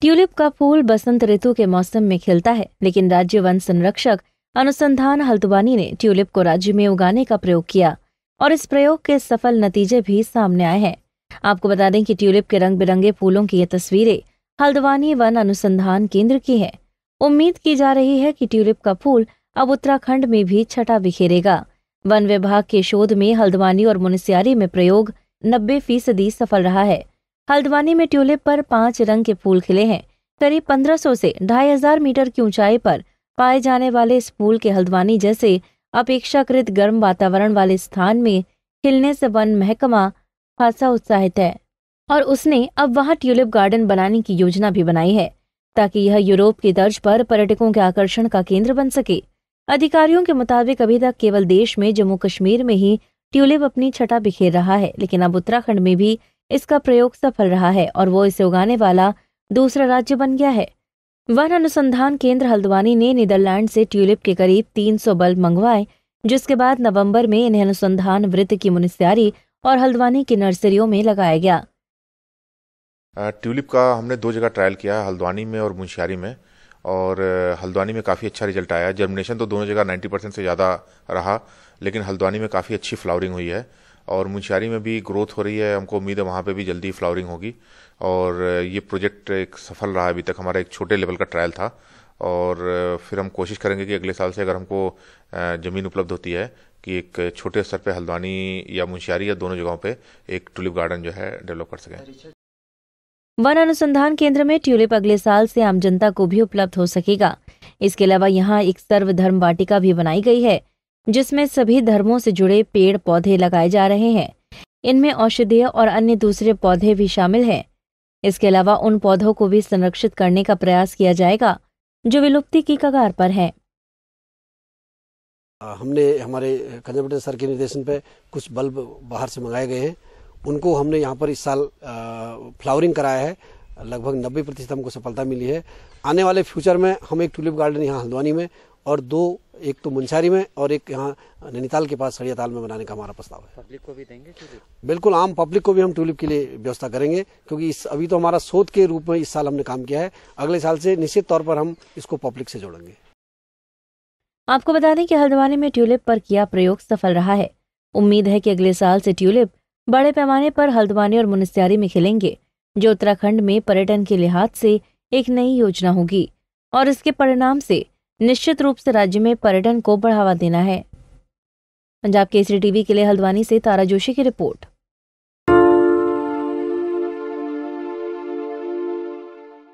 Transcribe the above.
tulip का फूल बसंत ऋतु के मौसम में खिलता है लेकिन राज्य वन संरक्षक अनुसंधान हल्द्वानी ने ट्यूलिप को राज्य में उगाने का प्रयोग किया और इस प्रयोग के सफल नतीजे भी सामने आए हैं आपको बता दें कि ट्यूलिप के रंग बिरंगे फूलों की ये तस्वीरें हल्द्वानी वन अनुसंधान केंद्र की है उम्मीद की जा रही है कि ट्यूलिप का फूल अब उत्तराखंड में भी छठा बिखेरेगा वन विभाग के शोध में हल्द्वानी और मुनस्यारी में प्रयोग नब्बे फीसदी सफल रहा है हल्द्वानी में ट्यूलिप पर पांच रंग के फूल खिले हैं करीब 1500 से हजार मीटर की ऊंचाई पर पाए जाने वाले इस फूल के हल्द्वानी जैसे अपेक्षाकृत गर्म वातावरण वाले स्थान में खिलने से वन महकमा खासा उत्साहित है और उसने अब वहाँ ट्यूलिप गार्डन बनाने की योजना भी बनाई है ताकि यह यूरोप की तर्ज पर पर्यटकों के आकर्षण का केंद्र बन सके अधिकारियों के मुताबिक अभी तक केवल देश में जम्मू कश्मीर में ही ट्यूलिप अपनी छटा बिखेर रहा है लेकिन अब उत्तराखंड में भी इसका प्रयोग सफल रहा है और वो इसे उगाने वाला दूसरा राज्य बन गया है वन अनुसंधान केंद्र हल्द्वानी ने नीदरलैंड से ट्यूलिप के करीब 300 बल्ब मंगवाए जिसके बाद नवंबर में इन्हें अनुसंधान वृत्त की मुनस्यारी और हल्द्वानी की नर्सरियों में लगाया गया ट्यूलिप का हमने दो जगह ट्रायल किया हल्द्वानी में और मुंशियारी में और हल्द्वानी में काफ़ी अच्छा रिजल्ट आया जर्मिनेशन तो दोनों जगह नाइन्टी परसेंट से ज़्यादा रहा लेकिन हल्द्वानी में काफ़ी अच्छी फ्लावरिंग हुई है और मुंशारी में भी ग्रोथ हो रही है हमको उम्मीद है वहाँ पे भी जल्दी फ्लावरिंग होगी और ये प्रोजेक्ट एक सफल रहा अभी तक हमारा एक छोटे लेवल का ट्रायल था और फिर हम कोशिश करेंगे कि अगले साल से अगर हमको ज़मीन उपलब्ध होती है कि एक छोटे स्तर पे हल्द्वानी या मुंशियारी या दोनों जगहों पे एक ट्यूलिप गार्डन जो है डेवलप कर सकें वन अनुसंधान केंद्र में ट्यूलिप अगले साल से आम जनता को भी उपलब्ध हो सकेगा इसके अलावा यहाँ एक सर्वधर्म वाटिका भी बनाई गई है जिसमें सभी धर्मों से जुड़े पेड़ पौधे लगाए जा रहे हैं इनमें औषधीय और अन्य दूसरे पौधे भी शामिल हैं इसके अलावा उन पौधों को भी संरक्षित करने का प्रयास किया जाएगा जो विलुप्ति की कगार पर है हमने हमारे कंजर्वेटर सर के निर्देशन पे कुछ बल्ब बाहर से मंगाए गए हैं उनको हमने यहाँ पर इस साल फ्लावरिंग कराया है लगभग 90 प्रतिशत हमको सफलता मिली है आने वाले फ्यूचर में हम एक ट्यूलिप गार्डन यहाँ हल्द्वानी में और दो एक तो मुंशारी में और एक यहाँ नैनीताल के पास सड़िया ताल में बनाने का हमारा प्रस्ताव है पब्लिक को भी देंगे बिल्कुल आम पब्लिक को भी हम ट्यूलिप के लिए व्यवस्था करेंगे क्योंकि इस अभी तो हमारा शोध के रूप में इस साल हमने काम किया है अगले साल से निश्चित तौर पर हम इसको पब्लिक से जोड़ेंगे आपको बता दें कि हल्द्वानी में ट्यूलिप पर किया प्रयोग सफल रहा है उम्मीद है कि अगले साल से ट्यूलिप बड़े पैमाने पर हल्द्वानी और मुनस्यारी में खिलेंगे जो उत्तराखंड में पर्यटन के लिहाज से एक नई योजना होगी और इसके परिणाम से निश्चित रूप से राज्य में पर्यटन को बढ़ावा देना है पंजाब केसरी टीवी के लिए हल्द्वानी से तारा जोशी की रिपोर्ट